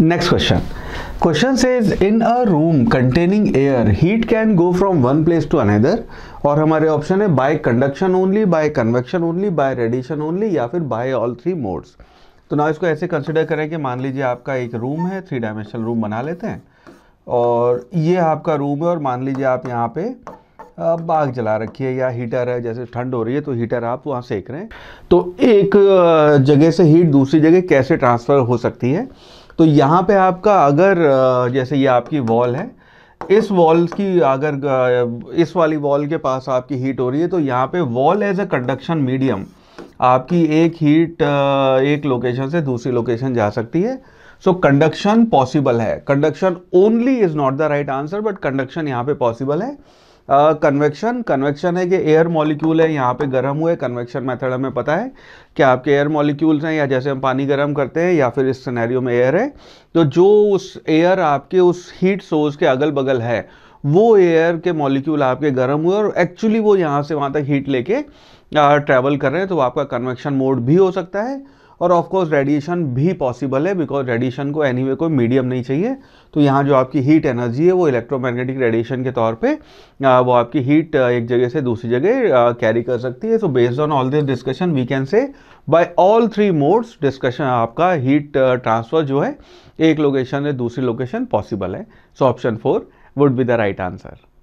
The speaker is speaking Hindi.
क्वेश्चन क्वेश्चन से is in a room containing air heat can go from one place to another और हमारे ऑप्शन है by conduction only by convection only by radiation only या फिर बाय ऑल थ्री मोड्स तो ना इसको ऐसे कंसिडर करें कि मान लीजिए आपका एक रूम है थ्री डायमेंशनल रूम बना लेते हैं और ये आपका रूम है और मान लीजिए आप यहाँ पे बाग जला रखी है या हीटर है जैसे ठंड हो रही है तो हीटर आप वहाँ सेक रहे हैं तो एक जगह से हीट दूसरी जगह कैसे ट्रांसफ़र हो सकती है तो यहाँ पे आपका अगर जैसे ये आपकी वॉल है इस वॉल की अगर इस वाली वॉल के पास आपकी हीट हो रही है तो यहाँ पे wall as a conduction medium आपकी एक हीट एक लोकेशन से दूसरी लोकेशन जा सकती है सो कंडक्शन पॉसिबल है conduction only is not the right answer but conduction यहाँ पे पॉसिबल है कन्वेक्शन uh, कन्वेक्शन है कि एयर मॉलिक्यूल है यहाँ पे गर्म हुए कन्वेक्शन मेथड हमें पता है कि आपके एयर मॉलिक्यूल्स हैं या जैसे हम पानी गर्म करते हैं या फिर इस सिनेरियो में एयर है तो जो उस एयर आपके उस हीट सोर्स के अगल बगल है वो एयर के मॉलिक्यूल आपके गर्म हुए और एक्चुअली वो यहाँ से वहाँ तक हीट लेके ट्रैवल कर रहे हैं तो आपका कन्वेक्शन मोड भी हो सकता है और ऑफ कोर्स रेडिएशन भी पॉसिबल है बिकॉज रेडिएशन को एनी anyway कोई मीडियम नहीं चाहिए तो यहाँ जो आपकी हीट एनर्जी है वो इलेक्ट्रोमैग्नेटिक रेडिएशन के तौर पे वो आपकी हीट एक जगह से दूसरी जगह कैरी कर सकती है so based on all this discussion we can say by all three modes discussion आपका हीट ट्रांसफ़र जो है एक लोकेशन से दूसरी लोकेशन पॉसिबल है so option four would be the right answer